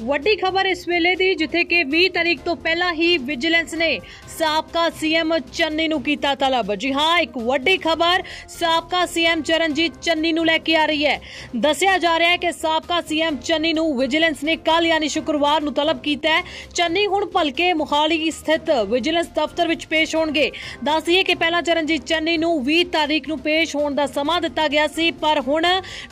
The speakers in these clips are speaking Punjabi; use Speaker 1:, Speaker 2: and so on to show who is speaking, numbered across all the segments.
Speaker 1: ਵੱਡੀ ਖਬਰ ਇਸ ਵੇਲੇ ਦੀ ਜਿੱਥੇ ਕਿ 20 ਤਾਰੀਖ ਤੋਂ ਪਹਿਲਾਂ ਹੀ ਵਿਜੀਲੈਂਸ ਨੇ ਸਾਬਕਾ ਸੀਐਮ ਚੰਨੀ ਨੂੰ ਕੀਤਾ ਤਲਬ ਜੀ ਹਾਂ ਇੱਕ ਵੱਡੀ ਖਬਰ ਸਾਬਕਾ ਸੀਐਮ ਚਰਨਜੀਤ ਚੰਨੀ ਨੂੰ ਲੈ ਕੇ ਆ ਰਹੀ ਹੈ ਦੱਸਿਆ ਜਾ ਰਿਹਾ ਹੈ ਕਿ ਸਾਬਕਾ ਸੀਐਮ ਚੰਨੀ ਨੂੰ ਵਿਜੀਲੈਂਸ ਨੇ ਕੱਲ ਯਾਨੀ ਸ਼ੁੱਕਰਵਾਰ ਨੂੰ ਤਲਬ ਕੀਤਾ ਹੈ ਚੰਨੀ ਹੁਣ ਭਲਕੇ ਮੁਹਾਲੀ ਸਥਿਤ ਵਿਜੀਲੈਂਸ ਦਫ਼ਤਰ ਵਿੱਚ ਪੇਸ਼ ਹੋਣਗੇ ਦੱਸਿਆ ਕਿ ਪਹਿਲਾਂ ਚਰਨਜੀਤ ਚੰਨੀ ਨੂੰ 20 ਤਾਰੀਖ ਨੂੰ ਪੇਸ਼ ਹੋਣ ਦਾ ਸਮਾਂ ਦਿੱਤਾ ਗਿਆ ਸੀ ਪਰ ਹੁਣ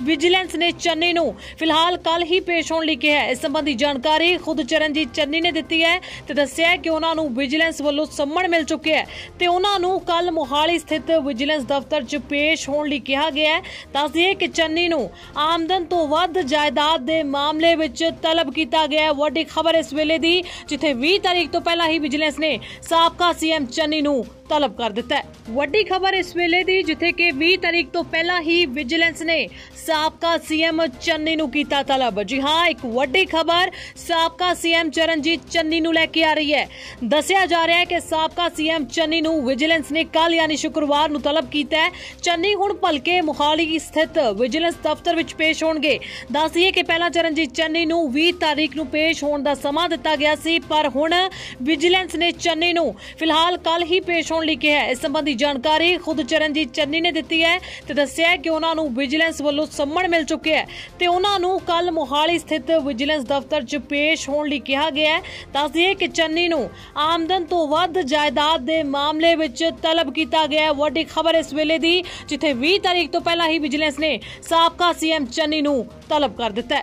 Speaker 1: ਵਿਜੀਲੈਂਸ ਨੇ ਚੰਨੀ ਨੂੰ ਫਿਲਹਾਲ ਕੱਲ ਹੀ ਪੇਸ਼ ਹੋਣ ਲਈ ਕਿਹਾ ਹੈ ਇਸ ਸੰਬੰਧੀ ਦੀ ਜਾਣਕਾਰੀ ਖੁਦ ਚਰਨਜੀਤ ਚੰਨੀ ਨੇ ਦਿੱਤੀ ਹੈ ਤੇ ਦੱਸਿਆ ਕਿ ਉਹਨਾਂ ਨੂੰ ਵਿਜੀਲੈਂਸ ਵੱਲੋਂ ਸੰਮਣ ਮਿਲ ਚੁੱਕਿਆ ਹੈ ਤੇ ਉਹਨਾਂ ਨੂੰ ਕੱਲ ਮੋਹਾਲੀ ਸਥਿਤ ਵਿਜੀਲੈਂਸ ਦਫ਼ਤਰ 'ਚ ਪੇਸ਼ ਹੋਣ ਲਈ ਕਿਹਾ ਗਿਆ ਹੈ ਦੱਸਦੇ ਕਿ ਚੰਨੀ ਨੂੰ ਆਮਦਨ ਤੋਂ ਵੱਧ ਜਾਇਦਾਦ ਦੇ ਮਾਮਲੇ ਵਿੱਚ ਤਲਬ ਕੀਤਾ ਗਿਆ ਹੈ ਵੱਡੀ ਖਬਰ ਇਸ ਵੇਲੇ ਦੀ ਜਿੱਥੇ 20 ਤਾਰੀਖ ਤੋਂ ਪਹਿਲਾਂ ਹੀ ਵਿਜੀਲੈਂਸ ਨੇ ਸਾਬਕਾ ਸੀਐਮ ਚੰਨੀ ਨੂੰ ਤਲਬ ਕਰ ਦਿੱਤਾ ਹੈ ਵੱਡੀ ਖਬਰ ਇਸ ਵੇਲੇ ਦੀ ਜਿੱਥੇ ਕਿ 20 ਤਾਰੀਖ ਤੋਂ ਪਹਿਲਾਂ ਹੀ ਵਿਜੀਲੈਂਸ ਨੇ ਸਾਬਕਾ ਸੀਐਮ ਚੰਨੀ ਨੂੰ ਕੀਤਾ ਤਲਬ ਜੀ ਹਾਂ ਇੱਕ ਵੱਡੀ ਖਬਰ ਖਬਰ ਸਾਬਕਾ ਸੀਐਮ ਚਰਨਜੀਤ ਚੰਨੀ ਨੂੰ ਲੈ ਕੇ ਆ ਰਹੀ ਹੈ ਦੱਸਿਆ ਜਾ ਰਿਹਾ ਹੈ ਕਿ ਸਾਬਕਾ ਸੀਐਮ ਚੰਨੀ ਨੂੰ ਵਿਜੀਲੈਂਸ ਨੇ ਕੱਲ ਯਾਨੀ ਸ਼ੁੱਕਰਵਾਰ ਨੂੰ ਤਲਬ ਕੀਤਾ ਹੈ ਚੰਨੀ ਹੁਣ ਭਲਕੇ ਮੁਹਾਲੀ ਸਥਿਤ ਵਿਜੀਲੈਂਸ ਦਫ਼ਤਰ ਵਿੱਚ ਪੇਸ਼ ਹੋਣਗੇ ਦੱਸਿਏ ਕਿ ਪਹਿਲਾਂ ਚਰਨਜੀਤ ਚੰਨੀ ਨੂੰ 20 ਤਾਰੀਖ ਨੂੰ ਪੇਸ਼ ਹੋਣ ਦਾ ਸਮਾਂ ਦਿੱਤਾ ਗਿਆ ਸੀ ਪਰ ਹੁਣ ਵਿਜੀਲੈਂਸ ਨੇ ਚੰਨੀ ਨੂੰ ਫਿਲਹਾਲ ਕੱਲ ਹੀ ਪੇਸ਼ ਹੋਣ ਲਈ ਕਿਹਾ ਹੈ ਇਸ ਸੰਬੰਧੀ ਜਾਣਕਾਰੀ ਖੁਦ ਚਰਨਜੀਤ ਚੰਨੀ ਨੇ ਦਿੱਤੀ ਹੈ ਤੇ ਦੱਸਿਆ ਕਿ ਉਹਨਾਂ ਨੂੰ ਵਿਜੀਲੈਂਸ ਵੱਲੋਂ ਸੰਮਣ ਮਿਲ ਚੁੱਕਿਆ ਹੈ ਤੇ ਉਹਨਾਂ ਨੂੰ ਕੱਲ ਮੁਹਾਲੀ ਸਥਿਤ ਵਿਜੀਲੈਂਸ ਦਫ਼ਤਰ ਦਫ਼ਤਰ 'ਚ ਪੇਸ਼ ਹੋਣ ਲਈ ਕਿਹਾ ਗਿਆ ਹੈ ਦੱਸਦੇ ਕਿ ਚੰਨੀ ਨੂੰ ਆਮਦਨ ਤੋਂ ਵੱਧ ਜਾਇਦਾਦ ਦੇ ਮਾਮਲੇ ਵਿੱਚ ਤਲਬ ਕੀਤਾ ਗਿਆ ਹੈ ਵੱਡੀ ਖਬਰ ਇਸ ਵੇਲੇ ਦੀ ਜਿੱਥੇ 20 ਤਾਰੀਖ ਤੋਂ ਪਹਿਲਾਂ ਹੀ ਵਿਜੀਲੈਂਸ ਨੇ ਸਾਬਕਾ ਸੀਐਮ ਚੰਨੀ ਨੂੰ ਤਲਬ ਕਰ ਦਿੱਤਾ